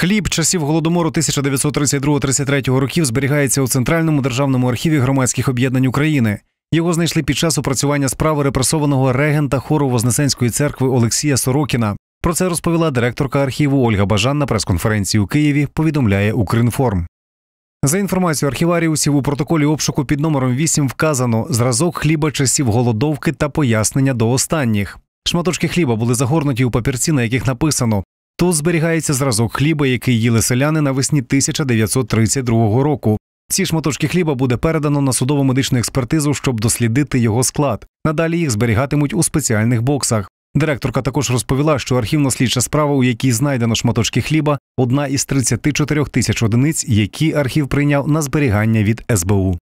Хліб часів голодомору 1932-33 років зберігається у центральному державному архіві громадських об'єднань України. Його знайшли під час опрацювання справи репресованого регента хору Вознесенської церкви Олексія Сорокіна. Про це розповіла директорка архіву Ольга Бажан на прес-конференції у Києві. Повідомляє Укрінформ. За інформацією архіваріусів у протоколі обшуку під номером 8 вказано зразок хліба часів голодовки та пояснення до останніх. Шматочки хліба були загорнуті у папірці, на яких написано Тут зберігається зразок хліба, який їли селяни навесні 1932 року. Ці шматочки хліба буде передано на судово медичну експертизу, щоб дослідити його склад. Надалі їх зберігатимуть у спеціальних боксах. Директорка також розповіла, що архівна слідча справа, у якій знайдено шматочки хліба, одна із 34 тисяч одиниць, які архів прийняв на зберігання від СБУ.